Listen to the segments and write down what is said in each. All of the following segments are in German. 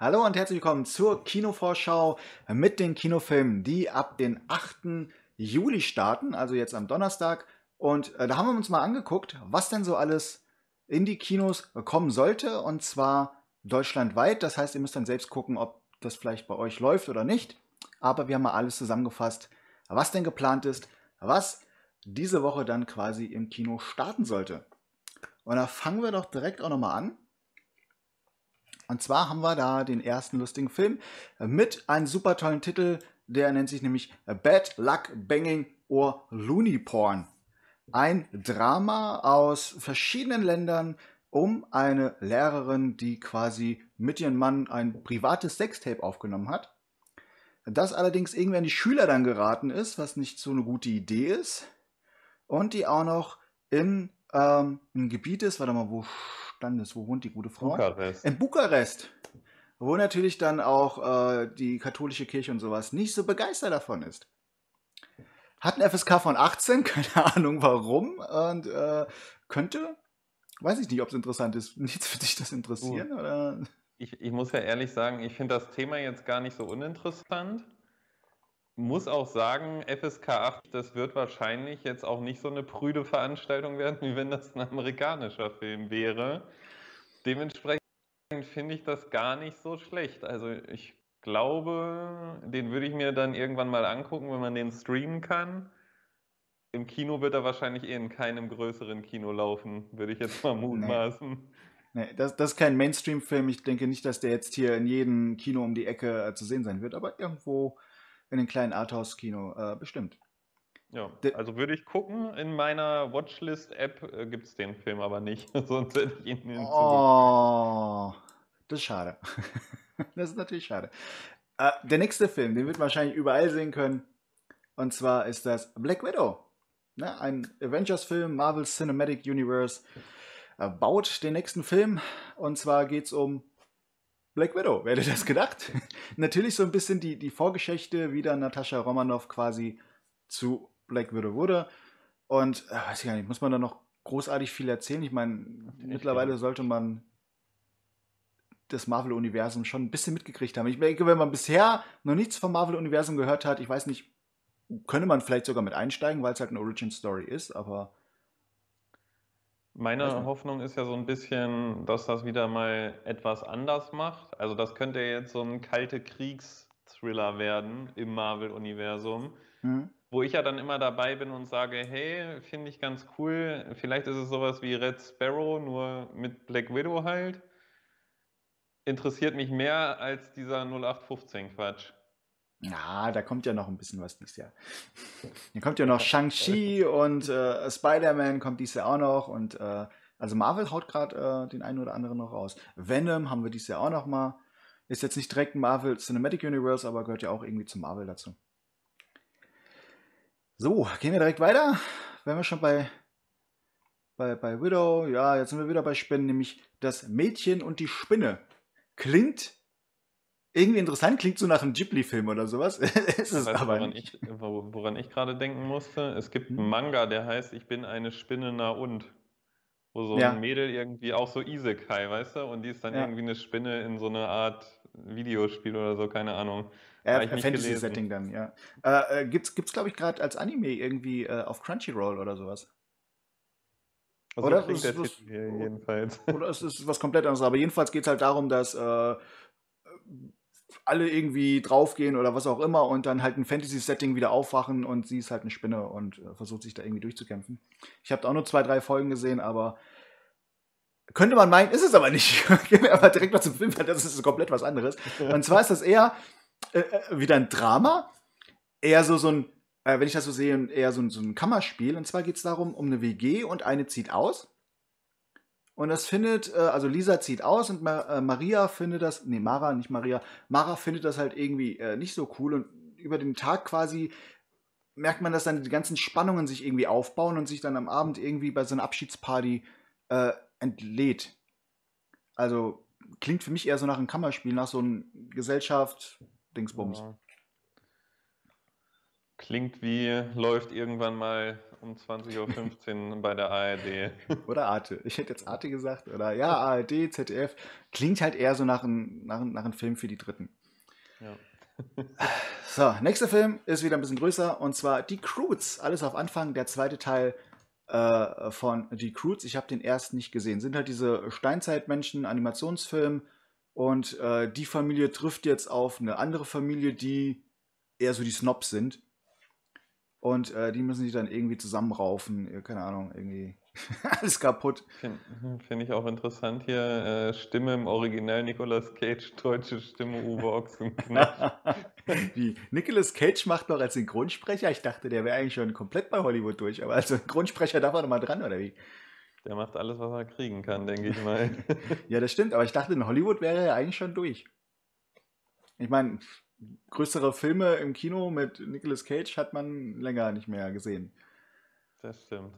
Hallo und herzlich willkommen zur Kinovorschau mit den Kinofilmen, die ab den 8. Juli starten, also jetzt am Donnerstag. Und äh, da haben wir uns mal angeguckt, was denn so alles in die Kinos kommen sollte, und zwar deutschlandweit. Das heißt, ihr müsst dann selbst gucken, ob das vielleicht bei euch läuft oder nicht. Aber wir haben mal alles zusammengefasst, was denn geplant ist, was diese Woche dann quasi im Kino starten sollte. Und da fangen wir doch direkt auch nochmal an und zwar haben wir da den ersten lustigen Film äh, mit einem super tollen Titel, der nennt sich nämlich äh, Bad Luck Banging or Looney Porn. Ein Drama aus verschiedenen Ländern um eine Lehrerin, die quasi mit ihrem Mann ein privates Sextape aufgenommen hat. Das allerdings irgendwie an die Schüler dann geraten ist, was nicht so eine gute Idee ist. Und die auch noch in ähm, ein Gebiet ist, warte mal, wo Verstandes. Wo wohnt die gute Frau? Bukarest. In Bukarest. Wo natürlich dann auch äh, die katholische Kirche und sowas nicht so begeistert davon ist. Hat ein FSK von 18, keine Ahnung warum. Und äh, könnte, weiß ich nicht, ob es interessant ist. Nichts für dich das interessieren? Uh, oder? Ich, ich muss ja ehrlich sagen, ich finde das Thema jetzt gar nicht so uninteressant muss auch sagen, FSK 8, das wird wahrscheinlich jetzt auch nicht so eine prüde Veranstaltung werden, wie wenn das ein amerikanischer Film wäre. Dementsprechend finde ich das gar nicht so schlecht. Also ich glaube, den würde ich mir dann irgendwann mal angucken, wenn man den streamen kann. Im Kino wird er wahrscheinlich eh in keinem größeren Kino laufen, würde ich jetzt mal mutmaßen. Nee. nee das, das, ist kein Mainstream-Film. Ich denke nicht, dass der jetzt hier in jedem Kino um die Ecke äh, zu sehen sein wird, aber irgendwo in den kleinen Arthouse-Kino, äh, bestimmt. Ja, also würde ich gucken, in meiner Watchlist-App äh, gibt es den Film aber nicht, sonst hätte ich ihn hinzugefügt. Oh, das ist schade. das ist natürlich schade. Äh, der nächste Film, den wird man wahrscheinlich überall sehen können, und zwar ist das Black Widow. Ne? Ein Avengers-Film, Marvel Cinematic Universe, äh, baut den nächsten Film, und zwar geht es um Black Widow, wer hätte das gedacht? Natürlich so ein bisschen die, die Vorgeschichte, wie dann Natascha Romanoff quasi zu Black Widow wurde. Und äh, weiß ich gar nicht, muss man da noch großartig viel erzählen? Ich meine, mittlerweile ja. sollte man das Marvel-Universum schon ein bisschen mitgekriegt haben. Ich denke, wenn man bisher noch nichts vom Marvel-Universum gehört hat, ich weiß nicht, könnte man vielleicht sogar mit einsteigen, weil es halt eine Origin-Story ist, aber meine Hoffnung ist ja so ein bisschen, dass das wieder mal etwas anders macht. Also das könnte jetzt so ein kalte Kriegsthriller werden im Marvel-Universum, mhm. wo ich ja dann immer dabei bin und sage, hey, finde ich ganz cool. Vielleicht ist es sowas wie Red Sparrow, nur mit Black Widow halt. Interessiert mich mehr als dieser 0815-Quatsch. Na, da kommt ja noch ein bisschen was dieses Jahr. Dann kommt ja noch Shang-Chi und äh, Spider-Man kommt dieses Jahr auch noch. Und äh, also Marvel haut gerade äh, den einen oder anderen noch raus. Venom haben wir dieses Jahr auch noch mal. Ist jetzt nicht direkt Marvel Cinematic Universe, aber gehört ja auch irgendwie zu Marvel dazu. So, gehen wir direkt weiter. Wenn wir schon bei, bei, bei Widow, ja, jetzt sind wir wieder bei Spinnen, nämlich das Mädchen und die Spinne. Clint irgendwie interessant, klingt so nach einem Ghibli-Film oder sowas. ist es weißt, aber woran nicht. Ich, woran ich gerade denken musste, es gibt einen hm? Manga, der heißt Ich bin eine Spinne na und. Wo so ja. ein Mädel irgendwie auch so Isekai, weißt du? Und die ist dann ja. irgendwie eine Spinne in so eine Art Videospiel oder so, keine Ahnung. Ja, Fantasy-Setting dann, ja. Äh, äh, gibt's, gibt's glaube ich, gerade als Anime irgendwie äh, auf Crunchyroll oder sowas. Also oder ist, was, jedenfalls. Oder es was komplett anderes. Aber jedenfalls geht es halt darum, dass äh, alle irgendwie draufgehen oder was auch immer und dann halt ein Fantasy-Setting wieder aufwachen und sie ist halt eine Spinne und äh, versucht sich da irgendwie durchzukämpfen. Ich habe da auch nur zwei, drei Folgen gesehen, aber könnte man meinen, ist es aber nicht. Gehen wir aber direkt mal zum Film, weil das ist komplett was anderes. Und zwar ist das eher äh, äh, wieder ein Drama, eher so, so ein, äh, wenn ich das so sehe, eher so, so ein Kammerspiel. Und zwar geht es darum, um eine WG und eine zieht aus und das findet, äh, also Lisa zieht aus und Ma äh, Maria findet das, nee, Mara, nicht Maria, Mara findet das halt irgendwie äh, nicht so cool und über den Tag quasi merkt man, dass dann die ganzen Spannungen sich irgendwie aufbauen und sich dann am Abend irgendwie bei so einer Abschiedsparty äh, entlädt. Also klingt für mich eher so nach einem Kammerspiel, nach so einem Gesellschaft-Dingsbums. Ja. Klingt wie läuft irgendwann mal um 20.15 Uhr bei der ARD. Oder Arte. Ich hätte jetzt Arte gesagt. Oder ja, ARD, ZDF. Klingt halt eher so nach einem nach ein, nach ein Film für die Dritten. Ja. So, nächster Film ist wieder ein bisschen größer und zwar Die Croods. Alles auf Anfang, der zweite Teil äh, von Die Croods. Ich habe den ersten nicht gesehen. Sind halt diese Steinzeitmenschen, Animationsfilm und äh, die Familie trifft jetzt auf eine andere Familie, die eher so die Snobs sind und äh, die müssen sich dann irgendwie zusammenraufen, äh, keine Ahnung, irgendwie alles kaputt. Finde mhm, find ich auch interessant hier. Äh, Stimme im Original Nicolas Cage, deutsche Stimme Uwe Ochsenknecht. Wie? Nicolas Cage macht noch als Synchronsprecher? Ich dachte, der wäre eigentlich schon komplett bei Hollywood durch, aber als Synchronsprecher darf er nochmal dran, oder wie? Der macht alles, was er kriegen kann, denke ich mal. ja, das stimmt, aber ich dachte, in Hollywood wäre er eigentlich schon durch. Ich meine, größere Filme im Kino mit Nicolas Cage hat man länger nicht mehr gesehen. Das stimmt.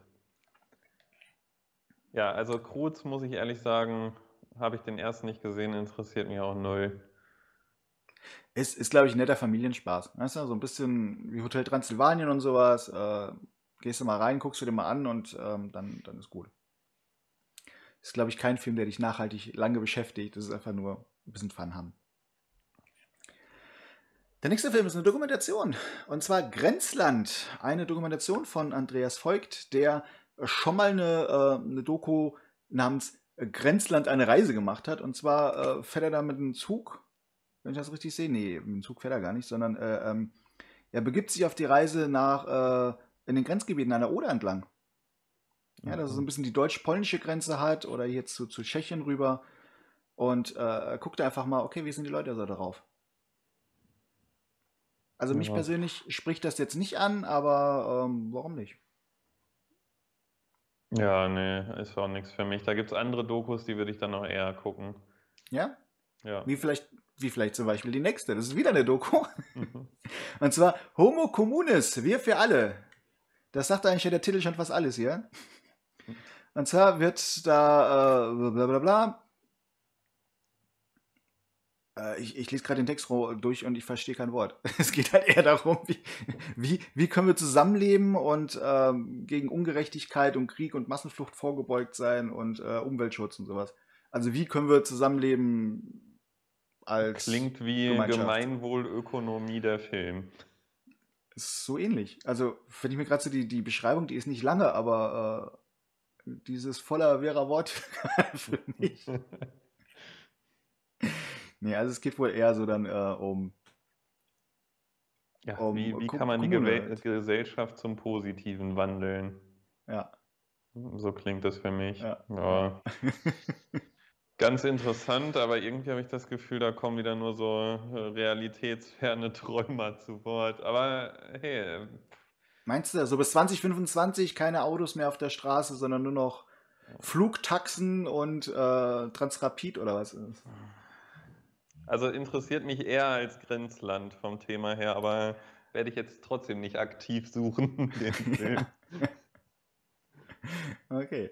Ja, also Cruz, muss ich ehrlich sagen, habe ich den ersten nicht gesehen, interessiert mich auch null. Ist, ist glaube ich, ein netter Familienspaß. Weißt du? So ein bisschen wie Hotel Transsilvanien und sowas. Äh, gehst du mal rein, guckst du dir mal an und ähm, dann, dann ist gut. Ist, glaube ich, kein Film, der dich nachhaltig lange beschäftigt. Das ist einfach nur ein bisschen Fun haben. Der nächste Film ist eine Dokumentation. Und zwar Grenzland. Eine Dokumentation von Andreas Voigt, der schon mal eine, äh, eine Doku namens Grenzland eine Reise gemacht hat. Und zwar äh, fährt er da mit einem Zug. Wenn ich das richtig sehe, nee, mit einem Zug fährt er gar nicht, sondern äh, ähm, er begibt sich auf die Reise nach äh, in den Grenzgebieten an der Oder entlang. Ja, dass er so ein bisschen die deutsch-polnische Grenze hat oder hier zu, zu Tschechien rüber. Und äh, guckt einfach mal, okay, wie sind die Leute so drauf? Also mich ja. persönlich spricht das jetzt nicht an, aber ähm, warum nicht? Ja, nee, ist auch nichts für mich. Da gibt es andere Dokus, die würde ich dann noch eher gucken. Ja? Ja. Wie vielleicht, wie vielleicht zum Beispiel die nächste. Das ist wieder eine Doku. Mhm. Und zwar Homo Communis, wir für alle. Das sagt eigentlich ja der Titel schon fast alles hier. Mhm. Und zwar wird da äh, bla bla bla äh, ich, ich, lese gerade den Text äh, durch und ich verstehe kein Wort. Es geht halt eher darum, wie, wie, wie können wir zusammenleben und ähm, gegen Ungerechtigkeit und Krieg und Massenflucht vorgebeugt sein und äh, Umweltschutz und sowas. Also wie können wir zusammenleben als Klingt wie Gemeinwohlökonomie der Film. so ähnlich. Also wenn ich mir gerade so die, die Beschreibung, die ist nicht lange, aber äh, dieses voller Vera Wort für mich. Nee, also es geht wohl eher so dann äh, um. Ja, um wie, wie kann man die Gew Gesellschaft zum Positiven wandeln? Ja. So klingt das für mich. Ja. ja. Ganz interessant, aber irgendwie habe ich das Gefühl, da kommen wieder nur so äh, realitätsferne Träumer zu Wort. Aber hey. Meinst du, also bis 2025 keine Autos mehr auf der Straße, sondern nur noch Flugtaxen und äh, Transrapid oder was ist? Also interessiert mich eher als Grenzland vom Thema her, aber werde ich jetzt trotzdem nicht aktiv suchen, den Film. okay.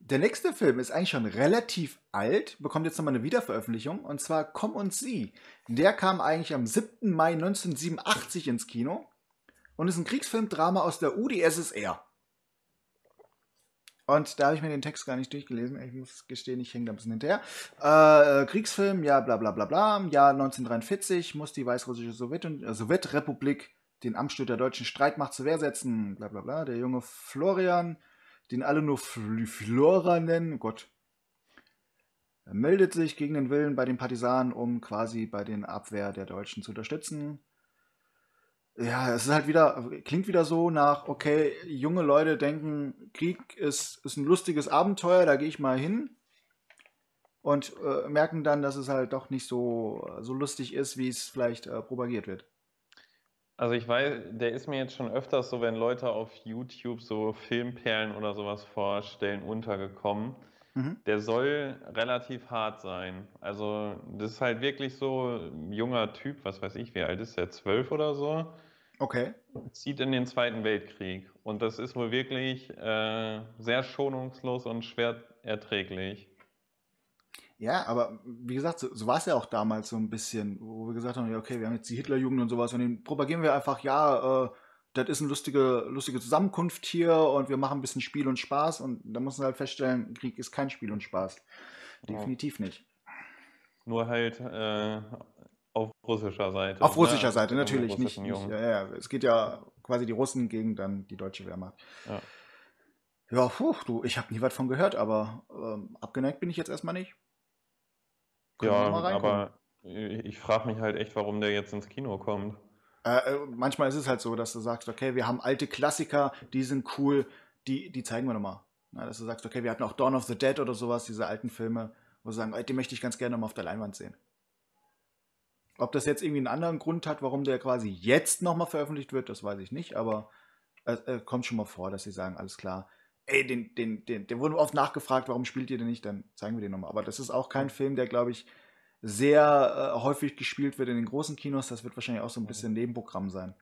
Der nächste Film ist eigentlich schon relativ alt, bekommt jetzt nochmal eine Wiederveröffentlichung, und zwar Komm und Sie. Der kam eigentlich am 7. Mai 1987 ins Kino und ist ein Kriegsfilmdrama aus der UdSSR. Und da habe ich mir den Text gar nicht durchgelesen. Ich muss gestehen, ich hänge da ein bisschen hinterher. Äh, äh, Kriegsfilm, ja, bla bla bla bla. Im Jahr 1943 muss die weißrussische äh, Sowjetrepublik den Amtsstück der deutschen Streitmacht zur Wehr setzen. Bla bla bla. Der junge Florian, den alle nur Fl Flora nennen, oh Gott, er meldet sich gegen den Willen bei den Partisanen, um quasi bei den Abwehr der Deutschen zu unterstützen ja, es ist halt wieder, klingt wieder so nach, okay, junge Leute denken, Krieg ist, ist ein lustiges Abenteuer, da gehe ich mal hin. Und äh, merken dann, dass es halt doch nicht so, äh, so lustig ist, wie es vielleicht äh, propagiert wird. Also ich weiß, der ist mir jetzt schon öfters so, wenn Leute auf YouTube so Filmperlen oder sowas vorstellen, untergekommen. Mhm. Der soll relativ hart sein. Also, das ist halt wirklich so ein junger Typ, was weiß ich, wie alt ist der? Zwölf oder so. Okay. Zieht in den Zweiten Weltkrieg. Und das ist wohl wirklich äh, sehr schonungslos und schwer erträglich. Ja, aber wie gesagt, so, so war es ja auch damals so ein bisschen, wo wir gesagt haben, ja, okay, wir haben jetzt die Hitlerjugend und sowas und den propagieren wir einfach, ja, äh, das ist eine lustige, lustige Zusammenkunft hier und wir machen ein bisschen Spiel und Spaß. Und da muss man halt feststellen, Krieg ist kein Spiel und Spaß. Definitiv ja. nicht. Nur halt äh, auf russischer Seite. Auf russischer ne? Seite, natürlich. Nicht, nicht ja, ja. Es geht ja quasi die Russen gegen dann die deutsche Wehrmacht. Ja, ja puh, du, ich habe nie was von gehört, aber ähm, abgeneigt bin ich jetzt erstmal nicht. Können ja, aber ich frage mich halt echt, warum der jetzt ins Kino kommt. Äh, äh, manchmal ist es halt so, dass du sagst, okay, wir haben alte Klassiker, die sind cool, die, die zeigen wir nochmal. Na, dass du sagst, okay, wir hatten auch Dawn of the Dead oder sowas, diese alten Filme, wo sie sagen, die möchte ich ganz gerne nochmal auf der Leinwand sehen. Ob das jetzt irgendwie einen anderen Grund hat, warum der quasi jetzt nochmal veröffentlicht wird, das weiß ich nicht, aber es äh, äh, kommt schon mal vor, dass sie sagen, alles klar, ey, den, den, den, der wurde oft nachgefragt, warum spielt ihr denn nicht, dann zeigen wir den nochmal. Aber das ist auch kein Film, der, glaube ich, sehr äh, häufig gespielt wird in den großen Kinos. Das wird wahrscheinlich auch so ein mhm. bisschen Nebenprogramm sein.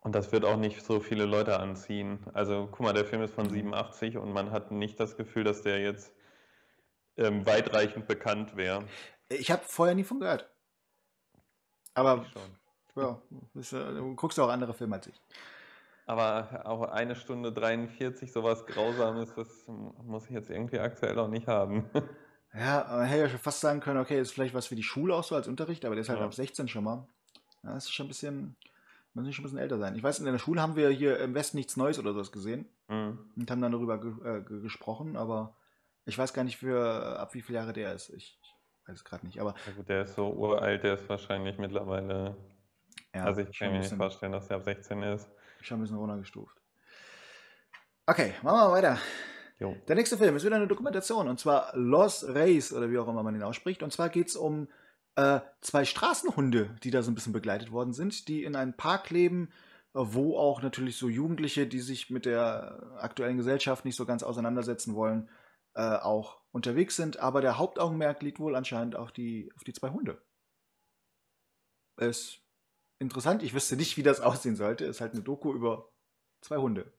Und das wird auch nicht so viele Leute anziehen. Also guck mal, der Film ist von 87 mhm. und man hat nicht das Gefühl, dass der jetzt ähm, weitreichend bekannt wäre. Ich habe vorher nie von gehört. Aber ja, äh, du guckst auch andere Filme als ich. Aber auch eine Stunde 43, sowas Grausames, das muss ich jetzt irgendwie aktuell auch nicht haben. Ja, man hätte ja schon fast sagen können, okay, ist vielleicht was für die Schule auch so als Unterricht, aber der ist halt ja. ab 16 schon mal. Ja, das ist schon ein bisschen, man muss nicht schon ein bisschen älter sein. Ich weiß, in der Schule haben wir hier im Westen nichts Neues oder sowas gesehen mhm. und haben dann darüber ge äh, gesprochen, aber ich weiß gar nicht, für, ab wie viele Jahre der ist. Ich weiß es gerade nicht, aber. Ja gut, der ist so uralt, der ist wahrscheinlich mittlerweile. Ja, also ich kann mir nicht vorstellen, dass der ab 16 ist. Ich habe ein bisschen runtergestuft. Okay, machen wir weiter. Jo. Der nächste Film ist wieder eine Dokumentation und zwar Los Reyes oder wie auch immer man ihn ausspricht. Und zwar geht es um äh, zwei Straßenhunde, die da so ein bisschen begleitet worden sind, die in einem Park leben, wo auch natürlich so Jugendliche, die sich mit der aktuellen Gesellschaft nicht so ganz auseinandersetzen wollen, äh, auch unterwegs sind. Aber der Hauptaugenmerk liegt wohl anscheinend auf die, auf die zwei Hunde. Ist interessant. Ich wüsste nicht, wie das aussehen sollte. Ist halt eine Doku über zwei Hunde.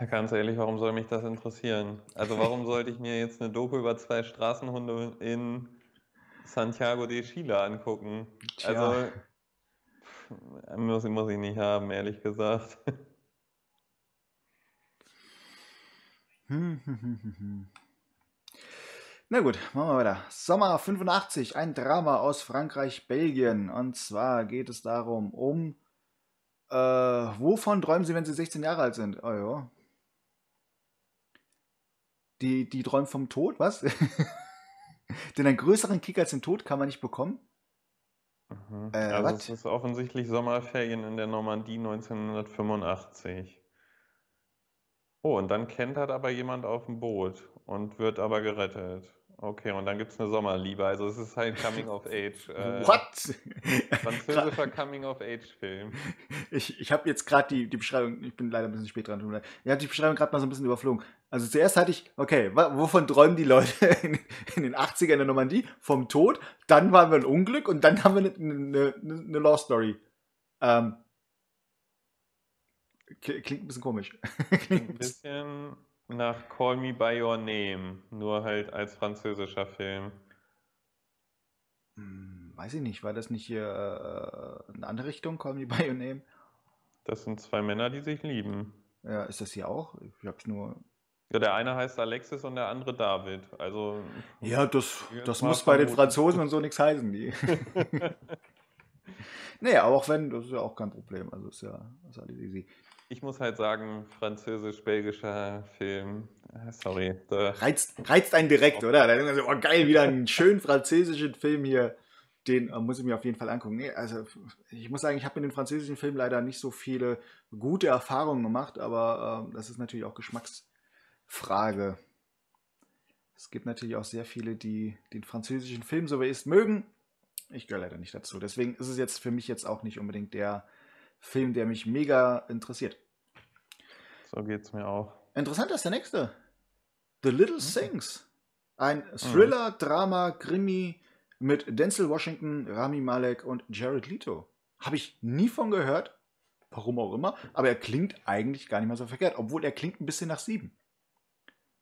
Ja, ganz ehrlich, warum soll mich das interessieren? Also warum sollte ich mir jetzt eine Doku über zwei Straßenhunde in Santiago de Chile angucken? Tja. Also muss, muss ich nicht haben, ehrlich gesagt. Na gut, machen wir weiter. Sommer 85, ein Drama aus Frankreich, Belgien. Und zwar geht es darum, um äh, wovon träumen Sie, wenn Sie 16 Jahre alt sind? Oh ja, die, die träumt vom Tod, was? Denn einen größeren Kick als den Tod kann man nicht bekommen. Mhm. Äh, also wat? es ist offensichtlich Sommerferien in der Normandie 1985. Oh, und dann kentert aber jemand auf dem Boot und wird aber gerettet. Okay, und dann gibt es eine Sommerliebe. Also es ist halt Coming of Age. Äh, What? Französischer Coming of Age-Film. Ich, ich habe jetzt gerade die, die Beschreibung, ich bin leider ein bisschen spät dran, ich habe die Beschreibung gerade mal so ein bisschen überflogen. Also zuerst hatte ich, okay, wovon träumen die Leute in, in den 80ern in der Normandie? Vom Tod, dann waren wir ein Unglück und dann haben wir eine, eine, eine Law Story. Ähm, klingt ein bisschen komisch. klingt ein bisschen nach Call Me By Your Name, nur halt als französischer Film. Hm, weiß ich nicht, war das nicht hier äh, eine andere Richtung, Call Me By Your Name? Das sind zwei Männer, die sich lieben. Ja, ist das hier auch? Ich hab's nur. Ja, der eine heißt Alexis und der andere David. Also. Ja, das, das muss bei den Franzosen und so nichts heißen. Die. naja, aber auch wenn, das ist ja auch kein Problem. Also ist ja ist alles easy. Ich muss halt sagen, französisch-belgischer Film, äh, sorry. Reizt, reizt einen direkt, oder? Da denkt man so, oh geil, wieder einen schönen französischen Film hier. Den äh, muss ich mir auf jeden Fall angucken. Nee, also ich muss sagen, ich habe mit den französischen Filmen leider nicht so viele gute Erfahrungen gemacht, aber äh, das ist natürlich auch Geschmacksfrage. Es gibt natürlich auch sehr viele, die den französischen Film so wie er ist mögen. Ich gehöre leider nicht dazu. Deswegen ist es jetzt für mich jetzt auch nicht unbedingt der Film, der mich mega interessiert. So geht's mir auch. Interessanter ist der nächste. The Little hm. Things. Ein hm. Thriller, mhm. Drama, Krimi mit Denzel Washington, Rami Malek und Jared Leto. Habe ich nie von gehört, warum auch immer, aber er klingt eigentlich gar nicht mal so verkehrt, obwohl er klingt ein bisschen nach sieben.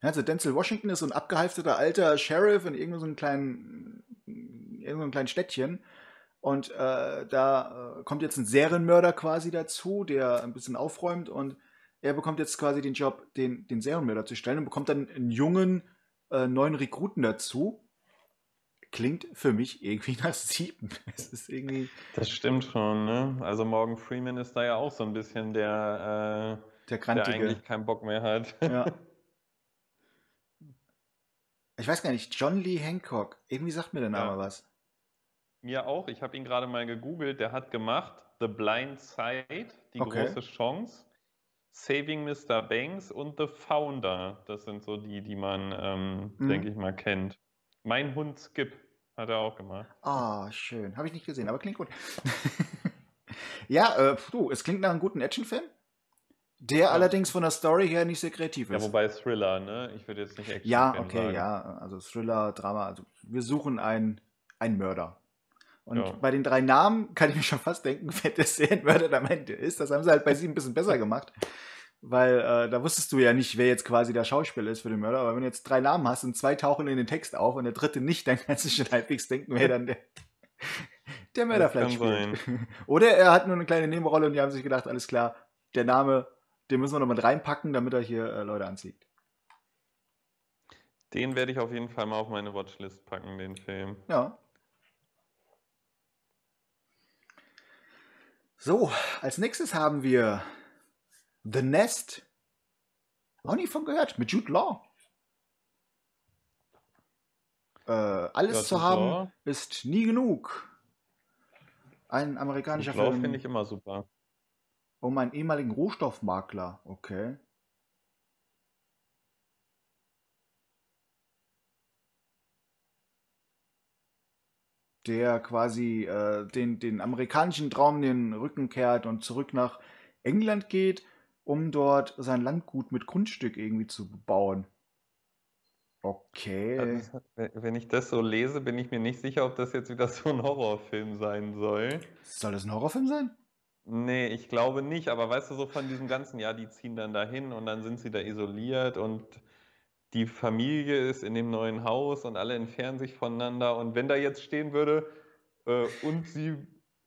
Also Denzel Washington ist so ein abgehalfteter alter Sheriff in irgendeinem so kleinen, irgendeinem so kleinen Städtchen und äh, da äh, kommt jetzt ein Serienmörder quasi dazu, der ein bisschen aufräumt und er bekommt jetzt quasi den Job, den, den Serienmörder zu stellen und bekommt dann einen jungen äh, neuen Rekruten dazu. Klingt für mich irgendwie nach sieben. Es ist irgendwie. Das stimmt schon, ne? Also Morgan Freeman ist da ja auch so ein bisschen der, äh, der, der eigentlich keinen Bock mehr hat. Ja. Ich weiß gar nicht, John Lee Hancock. Irgendwie sagt mir der Name ja. was. Mir auch. Ich habe ihn gerade mal gegoogelt. Der hat gemacht The Blind Side, die okay. große Chance, Saving Mr. Banks und The Founder. Das sind so die, die man, ähm, mhm. denke ich mal, kennt. Mein Hund Skip hat er auch gemacht. Ah, oh, schön. Habe ich nicht gesehen, aber klingt gut. ja, äh, du, es klingt nach einem guten Actionfilm. Der allerdings von der Story her nicht sehr kreativ ist. Ja, wobei Thriller, ne? Ich würde jetzt nicht Action Ja, okay, sagen. ja. Also Thriller, Drama. Also wir suchen einen, einen Mörder. Und ja. bei den drei Namen kann ich mir schon fast denken, wer der Serienmörder am Ende ist. Das haben sie halt bei sie ein bisschen besser gemacht. Weil äh, da wusstest du ja nicht, wer jetzt quasi der Schauspieler ist für den Mörder. Aber wenn du jetzt drei Namen hast und zwei tauchen in den Text auf und der dritte nicht, dann kannst du schon halbwegs denken, wer dann der, der Mörder das vielleicht spielt. Sein. Oder er hat nur eine kleine Nebenrolle und die haben sich gedacht, alles klar, der Name, den müssen wir nochmal reinpacken, damit er hier äh, Leute anzieht. Den werde ich auf jeden Fall mal auf meine Watchlist packen, den Film. Ja, So, als nächstes haben wir The Nest. Auch nie von gehört, mit Jude Law. Äh, alles das zu haben war. ist nie genug. Ein amerikanischer Jude Film. Jude Law finde ich immer super. Um einen ehemaligen Rohstoffmakler, okay. der quasi äh, den, den amerikanischen Traum den Rücken kehrt und zurück nach England geht, um dort sein Landgut mit Grundstück irgendwie zu bauen. Okay. Also, wenn ich das so lese, bin ich mir nicht sicher, ob das jetzt wieder so ein Horrorfilm sein soll. Soll das ein Horrorfilm sein? Nee, ich glaube nicht, aber weißt du, so von diesem ganzen Jahr, die ziehen dann dahin und dann sind sie da isoliert und die Familie ist in dem neuen Haus und alle entfernen sich voneinander. Und wenn da jetzt stehen würde äh, und sie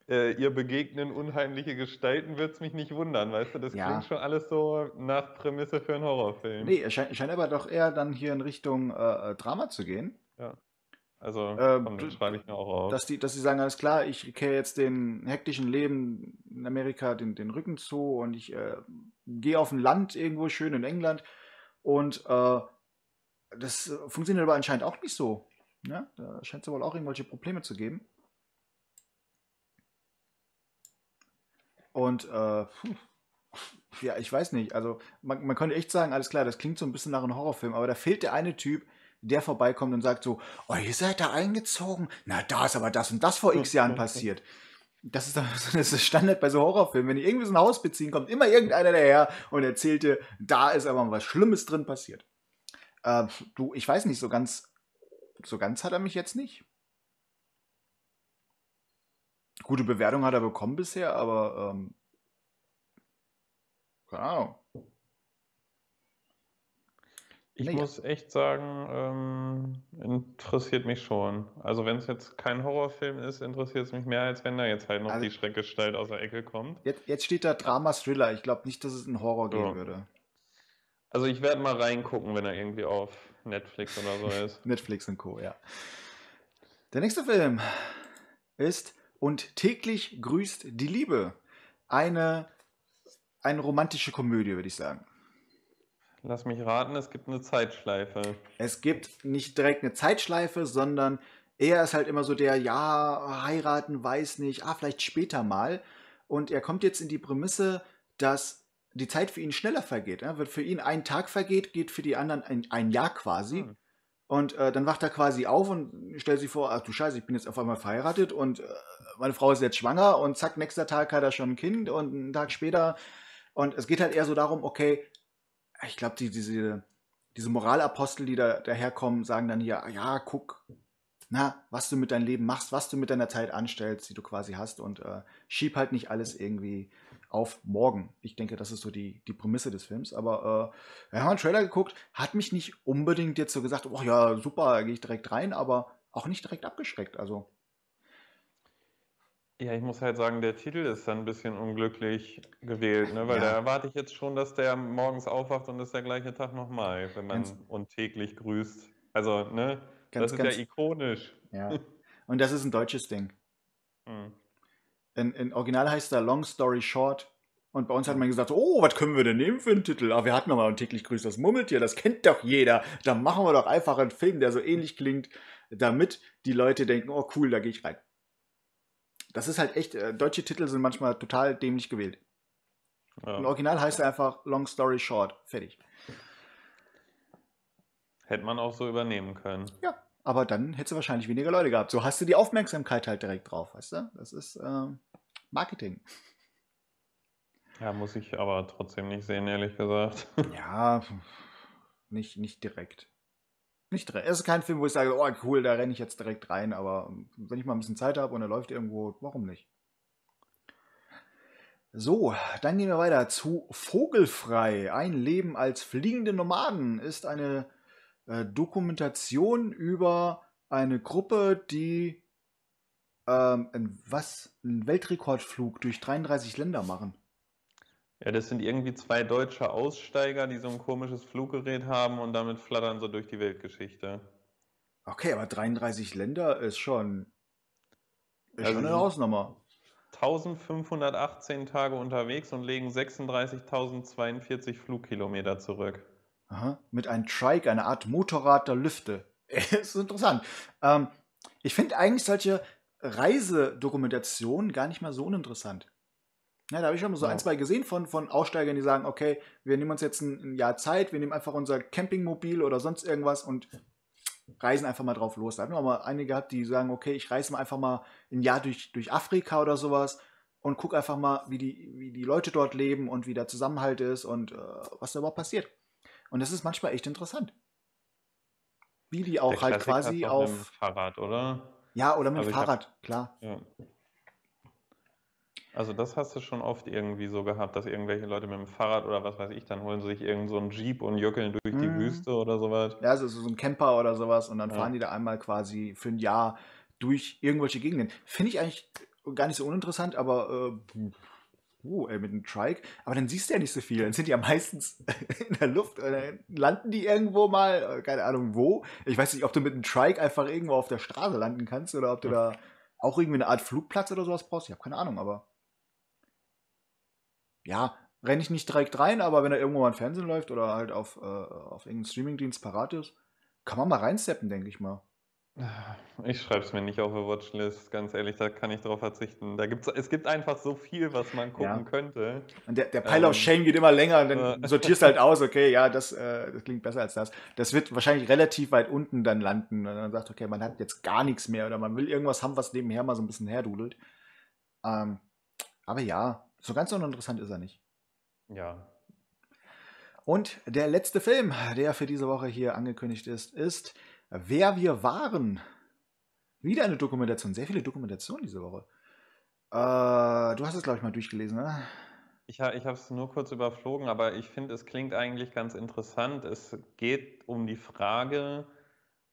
äh, ihr begegnen unheimliche Gestalten, wird es mich nicht wundern, weißt du? Das ja. klingt schon alles so nach Prämisse für einen Horrorfilm. Nee, scheint, scheint aber doch eher dann hier in Richtung äh, äh Drama zu gehen. Ja. Also, ähm, komm, ähm, schreibe ich mir auch auf. Dass die, dass die sagen, alles klar, ich kehre jetzt dem hektischen Leben in Amerika den, den Rücken zu und ich äh, gehe auf ein Land irgendwo schön in England und äh, das äh, funktioniert aber anscheinend auch nicht so. Ja, ne? da scheint es wohl auch irgendwelche Probleme zu geben. Und äh, ja, ich weiß nicht. Also man, man könnte echt sagen, alles klar, das klingt so ein bisschen nach einem Horrorfilm, aber da fehlt der eine Typ, der vorbeikommt und sagt so, oh, ihr seid da eingezogen. Na, da ist aber das und das vor x Jahren passiert. Das ist, das ist Standard bei so Horrorfilmen. Wenn die irgendwie so ein Haus beziehen, kommt immer irgendeiner daher und erzählte, da ist aber was Schlimmes drin passiert. Äh, du, ich weiß nicht, so ganz, so ganz hat er mich jetzt nicht. Gute Bewertung hat er bekommen bisher, aber ähm, keine Ahnung. Ich naja. muss echt sagen, ähm, interessiert mich schon. Also wenn es jetzt kein Horrorfilm ist, interessiert es mich mehr, als wenn da jetzt halt noch also, die Schreckgestalt aus der Ecke kommt. Jetzt, jetzt steht da Drama-Thriller. Ich glaube nicht, dass es einen Horror so. geben würde. Also ich werde mal reingucken, wenn er irgendwie auf Netflix oder so ist. Netflix und Co., ja. Der nächste Film ist Und täglich grüßt die Liebe. Eine, eine romantische Komödie, würde ich sagen. Lass mich raten, es gibt eine Zeitschleife. Es gibt nicht direkt eine Zeitschleife, sondern er ist halt immer so der, ja, heiraten, weiß nicht, ah, vielleicht später mal. Und er kommt jetzt in die Prämisse, dass die Zeit für ihn schneller vergeht. Ja? Wenn für ihn ein Tag vergeht, geht für die anderen ein, ein Jahr quasi. Mhm. Und äh, dann wacht er quasi auf und stellt sich vor, ach du Scheiße, ich bin jetzt auf einmal verheiratet und äh, meine Frau ist jetzt schwanger und zack, nächster Tag hat er schon ein Kind und einen Tag später. Und es geht halt eher so darum, okay, ich glaube, die, diese, diese Moralapostel, die da daherkommen, sagen dann hier, ja, guck, na, was du mit deinem Leben machst, was du mit deiner Zeit anstellst, die du quasi hast und äh, schieb halt nicht alles irgendwie auf morgen. Ich denke, das ist so die, die Prämisse des Films. Aber äh, wir haben einen Trailer geguckt, hat mich nicht unbedingt jetzt so gesagt, oh ja, super, gehe ich direkt rein, aber auch nicht direkt abgeschreckt. Also. Ja, ich muss halt sagen, der Titel ist dann ein bisschen unglücklich gewählt, ne? weil ja. da erwarte ich jetzt schon, dass der morgens aufwacht und ist der gleiche Tag nochmal, wenn man ganz, untäglich grüßt. Also, ne? Ganz, das ist ganz, ja ikonisch. Ja. Und das ist ein deutsches Ding. Mhm in, in Original heißt er Long Story Short. Und bei uns hat man gesagt, oh, was können wir denn nehmen für einen Titel? Aber wir hatten ja mal ein täglich grüßt das Mummeltier, das kennt doch jeder. Da machen wir doch einfach einen Film, der so ähnlich klingt, damit die Leute denken, oh cool, da gehe ich rein. Das ist halt echt, äh, deutsche Titel sind manchmal total dämlich gewählt. Ja. Im Original heißt er einfach Long Story Short, fertig. Hätte man auch so übernehmen können. Ja, aber dann hättest du wahrscheinlich weniger Leute gehabt. So hast du die Aufmerksamkeit halt direkt drauf, weißt du? Das ist... Ähm Marketing. Ja, muss ich aber trotzdem nicht sehen, ehrlich gesagt. Ja, nicht, nicht direkt. Nicht direkt. Es ist kein Film, wo ich sage, oh cool, da renne ich jetzt direkt rein, aber wenn ich mal ein bisschen Zeit habe und er läuft irgendwo, warum nicht? So, dann gehen wir weiter zu Vogelfrei. Ein Leben als fliegende Nomaden ist eine äh, Dokumentation über eine Gruppe, die ähm, einen, was, einen Weltrekordflug durch 33 Länder machen. Ja, das sind irgendwie zwei deutsche Aussteiger, die so ein komisches Fluggerät haben und damit flattern so durch die Weltgeschichte. Okay, aber 33 Länder ist schon, ist also schon eine Hausnummer. 1518 Tage unterwegs und legen 36.042 Flugkilometer zurück. Aha, mit einem Trike, einer Art Motorrad der Lüfte. das ist interessant. Ähm, ich finde eigentlich solche Reisedokumentation gar nicht mal so uninteressant. Ja, da habe ich schon mal so ja. ein, zwei gesehen von, von Aussteigern, die sagen, okay, wir nehmen uns jetzt ein, ein Jahr Zeit, wir nehmen einfach unser Campingmobil oder sonst irgendwas und reisen einfach mal drauf los. Da haben wir mal einige gehabt, die sagen, okay, ich reise mal einfach mal ein Jahr durch, durch Afrika oder sowas und gucke einfach mal, wie die, wie die Leute dort leben und wie der Zusammenhalt ist und äh, was da überhaupt passiert. Und das ist manchmal echt interessant. Wie die auch der halt Klassiker quasi auf. Fahrrad, oder? Ja, oder mit dem Fahrrad, hab, klar. Ja. Also das hast du schon oft irgendwie so gehabt, dass irgendwelche Leute mit dem Fahrrad oder was weiß ich, dann holen sie sich irgend so einen Jeep und juckeln durch mhm. die Wüste oder sowas. Ja, also so ein Camper oder sowas und dann ja. fahren die da einmal quasi für ein Jahr durch irgendwelche Gegenden. Finde ich eigentlich gar nicht so uninteressant, aber äh, oh, ey, mit einem Trike, aber dann siehst du ja nicht so viel. Dann sind die ja meistens in der Luft oder landen die irgendwo mal, äh, keine Ahnung wo. Ich weiß nicht, ob du mit einem Trike einfach irgendwo auf der Straße landen kannst oder ob du da auch irgendwie eine Art Flugplatz oder sowas brauchst. Ich habe keine Ahnung, aber. Ja, renne ich nicht direkt rein, aber wenn da irgendwo mal ein Fernsehen läuft oder halt auf, äh, auf irgendeinem Streamingdienst parat ist, kann man mal reinsteppen, denke ich mal. Ich schreibe es mir nicht auf eine Watchlist, ganz ehrlich, da kann ich drauf verzichten. Da gibt's, es gibt einfach so viel, was man gucken ja. könnte. Und der, der Pile ähm, of Shame geht immer länger und dann äh. sortierst halt aus, okay, ja, das, äh, das klingt besser als das. Das wird wahrscheinlich relativ weit unten dann landen und dann sagt, okay, man hat jetzt gar nichts mehr oder man will irgendwas haben, was nebenher mal so ein bisschen herdudelt. Ähm, aber ja, so ganz uninteressant ist er nicht. Ja. Und der letzte Film, der für diese Woche hier angekündigt ist, ist Wer wir waren. Wieder eine Dokumentation. Sehr viele Dokumentationen diese Woche. Äh, du hast es, glaube ich, mal durchgelesen, ne? Ich, ich habe es nur kurz überflogen, aber ich finde, es klingt eigentlich ganz interessant. Es geht um die Frage,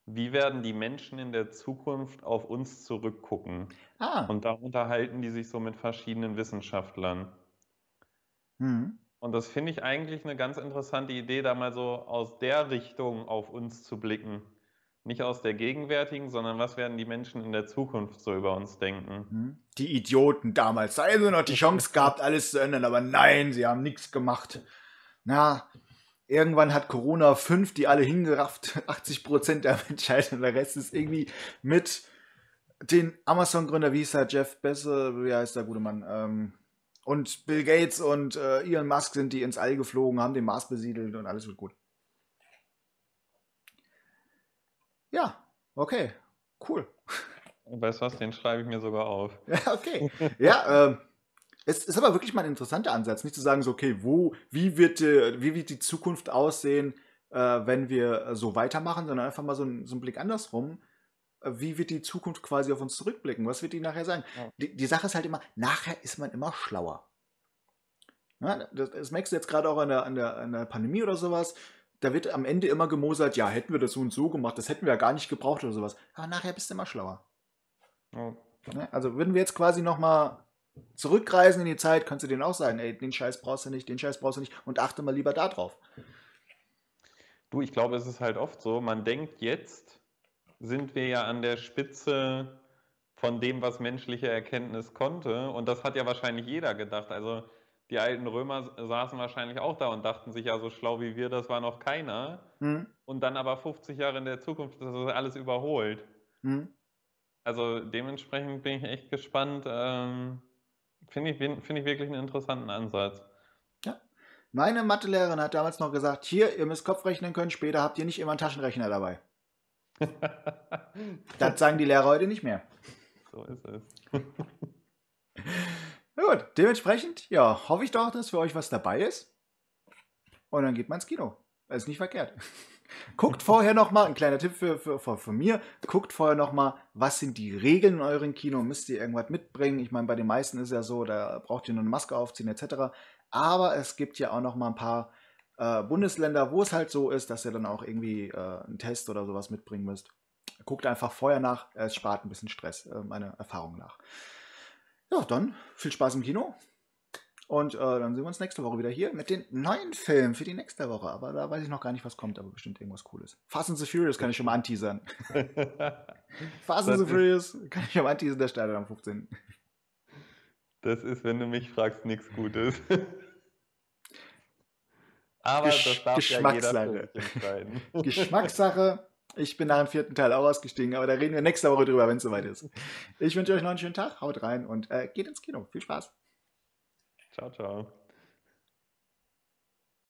wie werden die Menschen in der Zukunft auf uns zurückgucken? Ah. Und da unterhalten die sich so mit verschiedenen Wissenschaftlern. Mhm. Und das finde ich eigentlich eine ganz interessante Idee, da mal so aus der Richtung auf uns zu blicken nicht aus der gegenwärtigen, sondern was werden die Menschen in der Zukunft so über uns denken? Hm? Die Idioten damals. Da hätten sie noch die Chance gehabt, alles zu ändern, aber nein, sie haben nichts gemacht. Na, irgendwann hat Corona 5 die alle hingerafft, 80 der Menschheit und der Rest ist irgendwie mit den Amazon-Gründer, wie hieß er, Jeff Bezos, wie heißt der gute Mann, ähm, und Bill Gates und äh, Elon Musk sind die ins All geflogen, haben den Mars besiedelt und alles wird gut. Ja, okay, cool. Weißt du was, den schreibe ich mir sogar auf. Ja, okay. Ja, ähm, es ist aber wirklich mal ein interessanter Ansatz, nicht zu sagen so, okay, wo, wie wird, äh, wie wird die Zukunft aussehen, äh, wenn wir so weitermachen, sondern einfach mal so, ein, so einen Blick andersrum. Äh, wie wird die Zukunft quasi auf uns zurückblicken? Was wird die nachher sagen? Die, die Sache ist halt immer, nachher ist man immer schlauer. Ja, das, das merkst du jetzt gerade auch an der, an, der, an der Pandemie oder sowas da wird am Ende immer gemosert, ja, hätten wir das so und so gemacht, das hätten wir ja gar nicht gebraucht oder sowas. Aber nachher bist du immer schlauer. Ja. Ne? Also würden wir jetzt quasi nochmal zurückreisen in die Zeit, kannst du denen auch sagen, ey, den Scheiß brauchst du nicht, den Scheiß brauchst du nicht und achte mal lieber da drauf. Du, ich glaube, es ist halt oft so, man denkt jetzt sind wir ja an der Spitze von dem, was menschliche Erkenntnis konnte und das hat ja wahrscheinlich jeder gedacht. Also die alten Römer saßen wahrscheinlich auch da und dachten sich, ja, so schlau wie wir, das war noch keiner. Mhm. Und dann aber 50 Jahre in der Zukunft, das ist alles überholt. Mhm. Also dementsprechend bin ich echt gespannt. Ähm, Finde ich, find ich wirklich einen interessanten Ansatz. Ja. Meine Mathelehrerin hat damals noch gesagt, hier, ihr müsst Kopf rechnen können, später habt ihr nicht immer einen Taschenrechner dabei. das sagen die Lehrer heute nicht mehr. So ist es. Gut, dementsprechend, ja, hoffe ich doch, dass für euch was dabei ist. Und dann geht man ins Kino. Das ist nicht verkehrt. Guckt vorher nochmal, ein kleiner Tipp für, für, für, von mir, guckt vorher nochmal, was sind die Regeln in eurem Kino? Müsst ihr irgendwas mitbringen? Ich meine, bei den meisten ist ja so, da braucht ihr nur eine Maske aufziehen etc. Aber es gibt ja auch nochmal ein paar äh, Bundesländer, wo es halt so ist, dass ihr dann auch irgendwie äh, einen Test oder sowas mitbringen müsst. Guckt einfach vorher nach, es spart ein bisschen Stress, äh, meiner Erfahrung nach. Ja, dann viel Spaß im Kino. Und äh, dann sehen wir uns nächste Woche wieder hier mit den neuen Filmen für die nächste Woche. Aber da weiß ich noch gar nicht, was kommt, aber bestimmt irgendwas Cooles. Fast and the Furious kann ich schon mal anteasern. Fast and the Furious kann ich schon mal anteasern, der startet am 15. Das ist, wenn du mich fragst, nichts Gutes. Aber Gesch das darf Geschmackssache. Ja jeder Geschmackssache. Ich bin nach dem vierten Teil auch ausgestiegen, aber da reden wir nächste Woche drüber, wenn es soweit ist. Ich wünsche euch noch einen schönen Tag, haut rein und äh, geht ins Kino. Viel Spaß. Ciao, ciao.